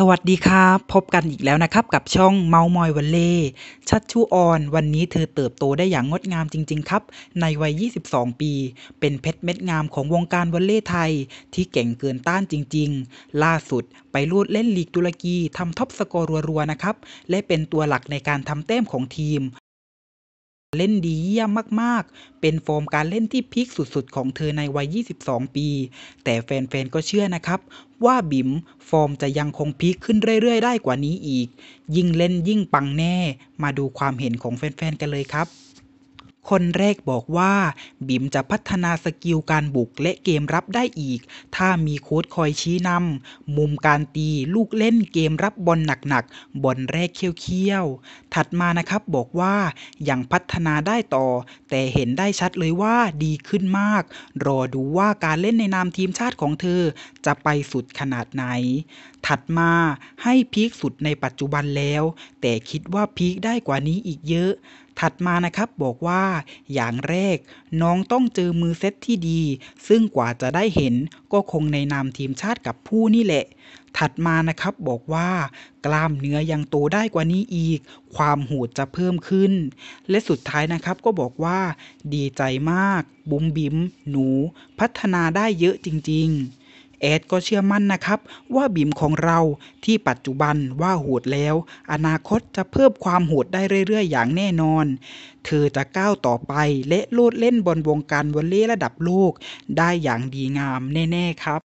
สวัสดีครับพบกันอีกแล้วนะครับ กับช่องเมา มอยวันเล่ชัดชูออน วันนี้เธอเติบโตได้อย่างงดงามจริงๆครับ ในวัย 22 ปี เป็นเพชรเม็ดงามของวงการวันเล่ไทยที่เก่งเกินต้านจริง ๆ ล่าสุดไปลูดเล่นลีกตุรกีทำท็อปสกอร์รัว ๆ นะครับ และเป็นตัวหลักในการทำเต้มของทีมเล่นดีเยี่ยมมากๆ เป็นฟอร์มการเล่นที่พีคสุดๆของเธอในวัย 22 ปี แต่แฟน ๆ ก็เชื่อนะครับ ว่าบิมฟอร์มจะยังคงพีคขึ้นเรื่อยๆ ได้กว่านี้อีก ยิ่งเล่นยิ่งปังแน่ มาดูความเห็นของแฟน ๆ กันเลยครับคนแรกบอกว่าบิมจะพัฒนาสกิลการบุกและเกมรับได้อีก ถ้ามีโค้ดคอยชี้นำมุมการตีลูกเล่นเกมรับบอลหนักๆบอลแรกเขี้ยวๆถัดมานะครับบอกว่า ยังพัฒนาได้ต่อ แต่เห็นได้ชัดเลยว่าดีขึ้นมาก รอดูว่าการเล่นในนามทีมชาติของเธอ จะไปสุดขนาดไหน ถัดมาให้พีคสุดในปัจจุบันแล้ว แต่คิดว่าพีคได้กว่านี้อีกเยอะถัดมานะครับบอกว่าอย่างแรก น้องต้องเจอมือเซตที่ดี ซึ่งกว่าจะได้เห็น ก็คงในนามทีมชาติกับผู้นี่แหละ ถัดมานะครับบอกว่า กล้ามเนื้อยังโตได้กว่านี้อีก ความหหดจะเพิ่มขึ้น และสุดท้ายนะครับก็บอกว่า ดีใจมาก บุ๋มบิ๋มหนู พัฒนาได้เยอะจริงๆเอดก็เชื่อมั่นนะครับว่าบิมของเราที่ปัจจุบันว่าโหดแล้ว อนาคตจะเพิ่มความโหดได้เรื่อยๆ อย่างแน่นอนเธอจะก้าวต่อไปและโลดเล่นบนวงการวอลเลย์ระดับโลก ได้อย่างดีงามแน่ๆครับ